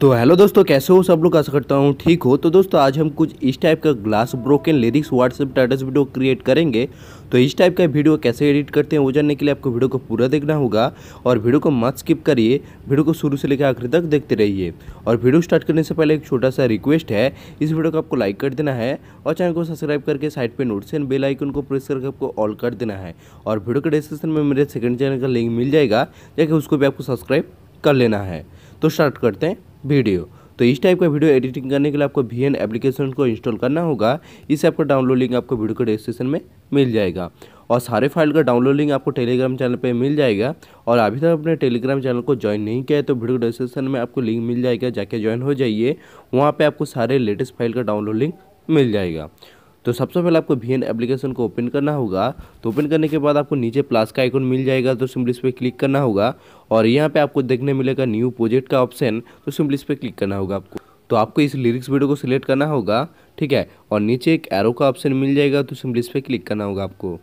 तो हेलो दोस्तों कैसे हो सब लोग आशा करता हूँ ठीक हो तो दोस्तों आज हम कुछ इस टाइप का glass broken lyrics WhatsApp status video create करेंगे तो इस टाइप का वीडियो कैसे एडिट करते हैं वो जानने के लिए आपको वीडियो को पूरा देखना होगा और वीडियो को मत स्किप करिए वीडियो को शुरू से लेकर आखिर तक देखते रहिए और वीडियो स्टार्ट करने से पहले एक छोटा सा रिक्वेस्ट है इस वीडियो को आपको लाइक कर देना है और चैनल को सब्सक्राइब करके साइड पर नोट्स एंड बेल आइकन को प्रेस करके आपको ऑल कर देना है और वीडियो के डिस्क्रिप्शन में मेरे सेकेंड चैनल का लिंक मिल जाएगा जैसे उसको भी आपको सब्सक्राइब कर लेना है तो स्टार्ट करते हैं वीडियो तो इस टाइप का वीडियो एडिटिंग करने के लिए आपको वी एप्लीकेशन को इंस्टॉल करना होगा ऐप का डाउनलोड लिंक आपको वीडियो के डिस्क्रिप्शन में मिल जाएगा और सारे फाइल का डाउनलोड लिंक आपको टेलीग्राम चैनल पे मिल जाएगा और अभी तक अपने टेलीग्राम चैनल को ज्वाइन नहीं किया है तो वीडियो डिस्क्रिप्शन में आपको लिंक मिल जाएगा जाके ज्वाइन हो जाइए वहाँ पर आपको सारे लेटेस्ट फाइल का डाउनलोड लिंक मिल जाएगा तो सबसे पहले आपको वी एन एप्लीकेशन को ओपन करना होगा तो ओपन करने के बाद आपको नीचे प्लस का आइकन मिल जाएगा तो सिंपली इस पर क्लिक करना होगा और यहाँ पे आपको देखने मिलेगा न्यू प्रोजेक्ट का ऑप्शन तो सिंपली इस पर क्लिक करना होगा आपको तो आपको इस लिरिक्स वीडियो को सिलेक्ट करना होगा ठीक है और नीचे एक एरो का ऑप्शन मिल जाएगा तो सिंपली इस पर क्लिक करना होगा आपको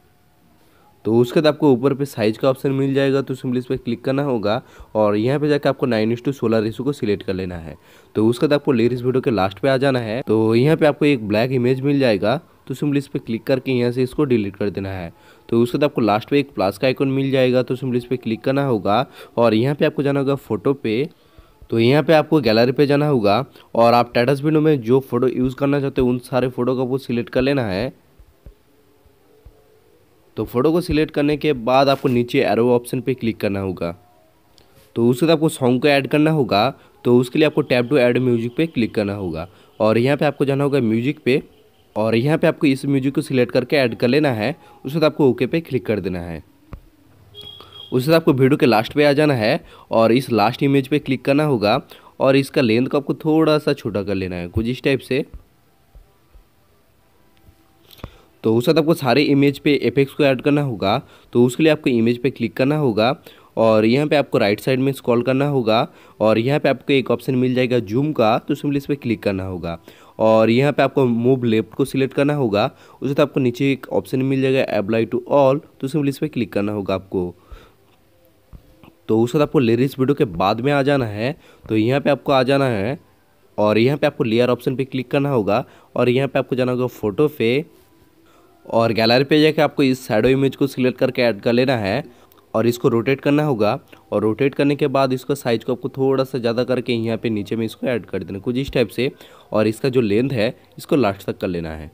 तो उसके बाद आपको ऊपर पे साइज़ का ऑप्शन मिल जाएगा तो सिंपली इस पर क्लिक करना होगा और यहाँ पे जाकर आपको नाइन टू सोलह रेसो को सिलेक्ट कर लेना है तो उसके बाद आपको लेरिस वीडियो के लास्ट पे आ जाना है तो यहाँ पे आपको एक ब्लैक इमेज मिल जाएगा तो सिंपली इस पर क्लिक करके यहाँ से इसको डिलीट कर देना है तो उसके बाद आपको लास्ट पे एक प्लस का आइकन मिल जाएगा तो सिंपली इस पर क्लिक करना होगा और यहाँ पे आपको जाना होगा फोटो पे तो यहाँ पे आपको गैलरी पे जाना होगा और आप टेटस विंडो में जो फ़ोटो यूज़ करना चाहते हो उन सारे फ़ोटो का वो सिलेक्ट कर लेना है तो फ़ोटो को सिलेक्ट करने के बाद आपको नीचे एरो ऑप्शन पे क्लिक करना होगा तो उसके बाद आपको सॉन्ग को ऐड करना होगा तो उसके लिए आपको टैप टू ऐड म्यूजिक पे क्लिक करना होगा और यहाँ पे आपको जाना होगा म्यूजिक पे और यहाँ पे आपको इस म्यूजिक को सिलेक्ट करके ऐड कर लेना है उसके बाद आपको ओके पे क्लिक कर देना है उसके बाद आपको वीडियो के लास्ट पे आ जाना है और इस लास्ट इमेज पे क्लिक करना होगा और इसका लेंथ को आपको थोड़ा सा छोटा कर लेना है कुछ इस टाइप से तो उसके बाद आपको सारे इमेज पे एफेक्स को ऐड करना होगा तो उसके लिए आपको इमेज पे क्लिक करना होगा और यहाँ पे आपको राइट साइड में स्क्रॉल करना होगा और यहाँ पे आपको एक ऑप्शन मिल जाएगा जूम का तो सिंपली इस पर क्लिक करना होगा और यहाँ पे आपको मूव लेफ्ट को सिलेक्ट करना होगा उसके बाद तो आपको नीचे एक ऑप्शन मिल जाएगा अप्लाई टू ऑल तो सिंपली इस पर क्लिक करना होगा आपको तो उसके बाद आपको लेरिस वीडियो के बाद में आ जाना है तो यहाँ पे आपको आ जाना है और यहाँ पे आपको लेयर ऑप्शन पे क्लिक करना होगा और यहाँ पे आपको जाना होगा फ़ोटो पे और गैलरी पे जाकर आपको इस साइडो इमेज को सिलेक्ट करके ऐड कर लेना है और इसको रोटेट करना होगा और रोटेट करने के बाद इसका साइज को आपको थोड़ा सा ज़्यादा करके यहाँ पे नीचे में इसको ऐड कर देना कुछ इस टाइप से और इसका जो लेंथ है इसको लास्ट तक कर लेना है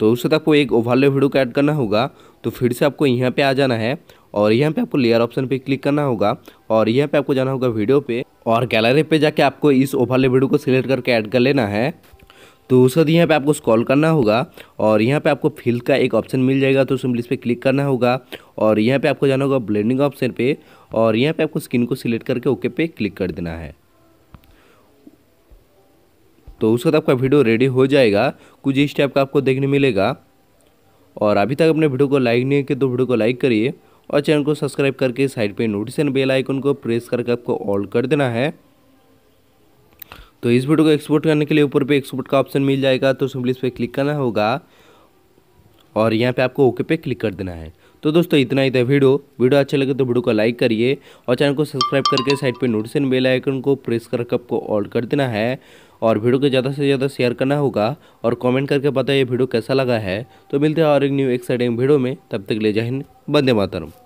तो उससे तक तो आपको एक ओवरले वीडियो को ऐड करना होगा तो फिर से आपको यहाँ पे आ जाना है और यहाँ पे आपको लेयर ऑप्शन पे क्लिक करना होगा और यहाँ पे आपको जाना होगा वीडियो पे और गैलरी पे जाके आपको इस ओवरले वीडियो को सिलेक्ट करके ऐड कर लेना है तो उस वक्त यहाँ पर आपको स्कॉल करना होगा और यहाँ पे आपको फिल का एक ऑप्शन मिल जाएगा तो सिम्पली इस पर क्लिक करना होगा और यहाँ पे आपको जाना होगा ब्लेंडिंग ऑप्शन पे और यहाँ पे आपको स्किन को सिलेक्ट करके ओके पे क्लिक कर देना है तो उस वक्त आपका वीडियो रेडी हो जाएगा कुछ इस टाइप का आपको देखने मिलेगा और अभी तक अपने वीडियो को लाइक नहीं किया तो वीडियो को लाइक करिए और चैनल को सब्सक्राइब करके साइड पे नोटिफिकेशन बेल आइकन को प्रेस करके आपको ऑल कर देना है तो इस वीडियो को एक्सपोर्ट करने के लिए ऊपर पे एक्सपोर्ट का ऑप्शन मिल जाएगा तो सिंपली इस पर क्लिक करना होगा और यहाँ पे आपको ओके पे क्लिक कर देना है तो दोस्तों इतना ही था वीडियो वीडियो अच्छा लगे तो वीडियो को लाइक करिए और चैनल को सब्सक्राइब करके साइड पे नोटिफिकेशन बेल आइकन को प्रेस करके आपको ऑल कर देना है और वीडियो को ज़्यादा से ज़्यादा शेयर करना होगा और कमेंट करके बताइए वीडियो कैसा लगा है तो मिलते हैं और एक न्यू एक्साइटिंग वीडियो में तब तक ले जाए बंदे मातरम